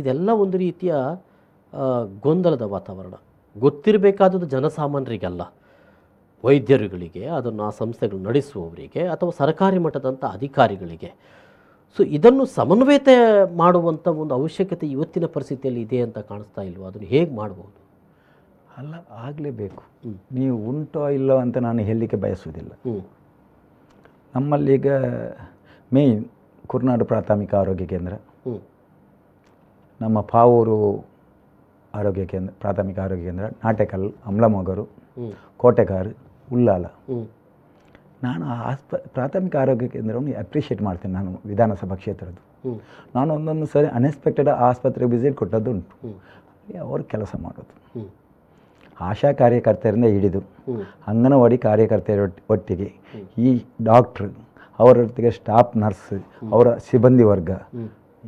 ಇದೆಲ್ಲ ಒಂದು ರೀತಿಯ ಗೊಂದಲದ ವಾತಾವರಣ ಗೊತ್ತಿರಬೇಕಾದದ್ದು ಜನಸಾಮಾನ್ಯರಿಗೆಲ್ಲ ವೈದ್ಯರುಗಳಿಗೆ ಅದನ್ನು ಆ ಸಂಸ್ಥೆಗಳು ನಡೆಸುವವರಿಗೆ ಅಥವಾ ಸರ್ಕಾರಿ ಮಟ್ಟದಂಥ ಅಧಿಕಾರಿಗಳಿಗೆ ಸೊ ಇದನ್ನು ಸಮನ್ವಯತೆ ಮಾಡುವಂಥ ಒಂದು ಅವಶ್ಯಕತೆ ಇವತ್ತಿನ ಪರಿಸ್ಥಿತಿಯಲ್ಲಿ ಇದೆ ಅಂತ ಕಾಣಿಸ್ತಾ ಇಲ್ವೋ ಅದನ್ನು ಹೇಗೆ ಮಾಡ್ಬೋದು ಅಲ್ಲ ಆಗಲೇಬೇಕು ನೀವು ಉಂಟೋ ಇಲ್ಲೋ ಅಂತ ನಾನು ಹೇಳಲಿಕ್ಕೆ ಬಯಸುವುದಿಲ್ಲ ನಮ್ಮಲ್ಲಿ ಈಗ ಮೇನ್ ಕುರ್ನಾಡು ಪ್ರಾಥಮಿಕ ಆರೋಗ್ಯ ಕೇಂದ್ರ ನಮ್ಮ ಪಾವೂರು ಆರೋಗ್ಯ ಕೇಂದ್ರ ಪ್ರಾಥಮಿಕ ಆರೋಗ್ಯ ಕೇಂದ್ರ ನಾಟೆಕಲ್ ಅಮ್ಲಮೊಗರು ಕೋಟೆಕಾರ್ ಉಲ್ಲಾಲ ನಾನು ಆ ಆಸ್ಪ ಪ್ರಾಥಮಿಕ ಆರೋಗ್ಯ ಕೇಂದ್ರವನ್ನು ಅಪ್ರಿಷಿಯೇಟ್ ಮಾಡ್ತೇನೆ ನಾನು ವಿಧಾನಸಭಾ ಕ್ಷೇತ್ರದ್ದು ನಾನು ಒಂದೊಂದು ಸರಿ ಅನ್ಎಕ್ಸ್ಪೆಕ್ಟೆಡ್ ಆಸ್ಪತ್ರೆಗೆ ವಿಸಿಟ್ ಕೊಟ್ಟದ್ದುಂಟು ಅವರು ಕೆಲಸ ಮಾಡೋದು ಆಶಾ ಕಾರ್ಯಕರ್ತರಿಂದ ಹಿಡಿದು ಅಂಗನವಾಡಿ ಕಾರ್ಯಕರ್ತರ ಒಟ್ಟಿಗೆ ಈ ಡಾಕ್ಟ್ರ್ ಅವರೊಟ್ಟಿಗೆ ಸ್ಟಾಫ್ ನರ್ಸ್ ಅವರ ಸಿಬ್ಬಂದಿ ವರ್ಗ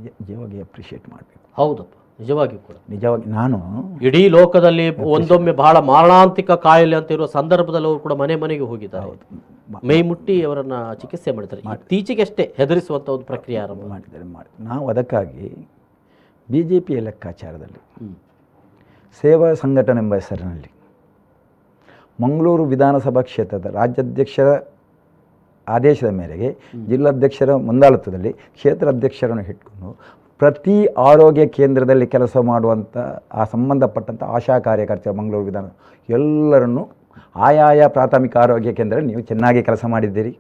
ನಿಜವಾಗಿ ಅಪ್ರಿಷಿಯೇಟ್ ಮಾಡಬೇಕು ಹೌದಪ್ಪ ನಿಜವಾಗಿ ಕೂಡ ನಿಜವಾಗಿ ನಾನು ಇಡೀ ಲೋಕದಲ್ಲಿ ಒಂದೊಮ್ಮೆ ಬಹಳ ಮಾರಣಾಂತಿಕ ಕಾಯಿಲೆ ಅಂತ ಇರುವ ಸಂದರ್ಭದಲ್ಲಿ ಅವರು ಕೂಡ ಮನೆ ಮನೆಗೆ ಹೋಗಿದ್ದಾರೆ ಮೈ ಮುಟ್ಟಿ ಅವರನ್ನು ಚಿಕಿತ್ಸೆ ಮಾಡಿದ್ದಾರೆ ಇತ್ತೀಚೆಗೆ ಅಷ್ಟೇ ಹೆದರಿಸುವಂಥ ಒಂದು ಪ್ರಕ್ರಿಯೆ ಆರಂಭ ಮಾಡಿದ್ದಾರೆ ಮಾಡಿ ನಾವು ಅದಕ್ಕಾಗಿ ಬಿ ಜೆ ಪಿಯ ಲೆಕ್ಕಾಚಾರದಲ್ಲಿ ಸೇವಾ ಸಂಘಟನೆ ಎಂಬ ಹೆಸರಿನಲ್ಲಿ ಮಂಗಳೂರು ವಿಧಾನಸಭಾ ಕ್ಷೇತ್ರದ ರಾಜ್ಯಾಧ್ಯಕ್ಷರ ಆದೇಶದ ಮೇರೆಗೆ ಜಿಲ್ಲಾಧ್ಯಕ್ಷರ ಮುಂದಾಳತ್ವದಲ್ಲಿ ಕ್ಷೇತ್ರ ಅಧ್ಯಕ್ಷರನ್ನು ಇಟ್ಕೊಂಡು ಪ್ರತಿ ಆರೋಗ್ಯ ಕೇಂದ್ರದಲ್ಲಿ ಕೆಲಸ ಮಾಡುವಂಥ ಆ ಸಂಬಂಧಪಟ್ಟಂಥ ಆಶಾ ಕಾರ್ಯಕರ್ತರು ಮಂಗಳೂರು ವಿಧಾನ ಎಲ್ಲರನ್ನು ಆಯಾಯ ಪ್ರಾಥಮಿಕ ಆರೋಗ್ಯ ಕೇಂದ್ರ ನೀವು ಚೆನ್ನಾಗಿ ಕೆಲಸ ಮಾಡಿದ್ದೀರಿ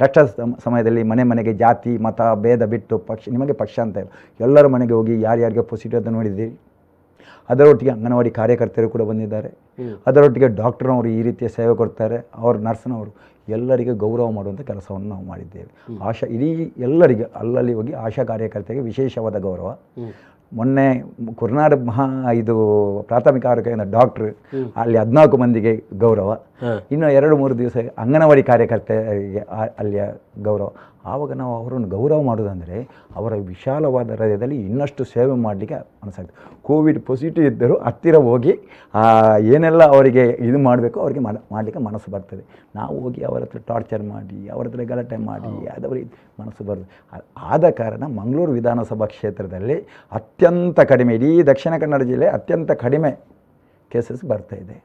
ಕಷ್ಟ ಸಮಯದಲ್ಲಿ ಮನೆ ಮನೆಗೆ ಜಾತಿ ಮತ ಭೇದ ಬಿಟ್ಟು ಪಕ್ಷ ನಿಮಗೆ ಪಕ್ಷ ಅಂತ ಎಲ್ಲರ ಮನೆಗೆ ಹೋಗಿ ಯಾರ್ಯಾರಿಗೆ ಪೊಸಿಟಿವ್ ಅಂತ ನೋಡಿದ್ದೀರಿ ಅದರೊಟ್ಟಿಗೆ ಅಂಗನವಾಡಿ ಕಾರ್ಯಕರ್ತರು ಕೂಡ ಬಂದಿದ್ದಾರೆ ಅದರೊಟ್ಟಿಗೆ ಡಾಕ್ಟರ್ನವರು ಈ ರೀತಿಯ ಸೇವೆ ಕೊಡ್ತಾರೆ ಅವ್ರ ನರ್ಸ್ನವರು ಎಲ್ಲರಿಗೆ ಗೌರವ ಮಾಡುವಂಥ ಕೆಲಸವನ್ನು ನಾವು ಮಾಡಿದ್ದೇವೆ ಆಶಾ ಇಡೀ ಎಲ್ಲರಿಗೆ ಅಲ್ಲಲ್ಲಿ ಹೋಗಿ ಆಶಾ ಕಾರ್ಯಕರ್ತರಿಗೆ ವಿಶೇಷವಾದ ಗೌರವ ಮೊನ್ನೆ ಕುರ್ನಾಡ ಮಹಾ ಇದು ಪ್ರಾಥಮಿಕ ಆರೋಗ್ಯ ಡಾಕ್ಟ್ರ್ ಅಲ್ಲಿ ಹದಿನಾಲ್ಕು ಮಂದಿಗೆ ಗೌರವ ಇನ್ನು ಎರಡು ಮೂರು ದಿವಸ ಅಂಗನವಾಡಿ ಕಾರ್ಯಕರ್ತರಿಗೆ ಅಲ್ಲಿಯ ಗೌರವ ಆವಾಗ ನಾವು ಅವರನ್ನು ಗೌರವ ಮಾಡೋದಂದರೆ ಅವರ ವಿಶಾಲವಾದ ಹೃದಯದಲ್ಲಿ ಇನ್ನಷ್ಟು ಸೇವೆ ಮಾಡಲಿಕ್ಕೆ ಅನಿಸುತ್ತೆ ಕೋವಿಡ್ ಪಾಸಿಟಿವ್ ಇದ್ದರೂ ಹತ್ತಿರ ಹೋಗಿ ಏನೆಲ್ಲ ಅವರಿಗೆ ಇದು ಮಾಡಬೇಕು ಅವರಿಗೆ ಮಾಡಲಿಕ್ಕೆ ಮನಸ್ಸು ಬರ್ತದೆ ನಾವು ಹೋಗಿ ಅವರ ಹತ್ರ ಟಾರ್ಚರ್ ಮಾಡಿ ಅವರ ಹತ್ರ ಗಲಾಟೆ ಮಾಡಿ ಅದವರಿಗೆ ಮನಸ್ಸು ಬರ್ತದೆ ಆದ ಕಾರಣ ಮಂಗಳೂರು ವಿಧಾನಸಭಾ ಕ್ಷೇತ್ರದಲ್ಲಿ ಅತ್ಯಂತ ಕಡಿಮೆ ಇಡೀ ದಕ್ಷಿಣ ಕನ್ನಡ ಜಿಲ್ಲೆ ಅತ್ಯಂತ ಕಡಿಮೆ ಕೇಸಸ್ ಬರ್ತಾ ಇದೆ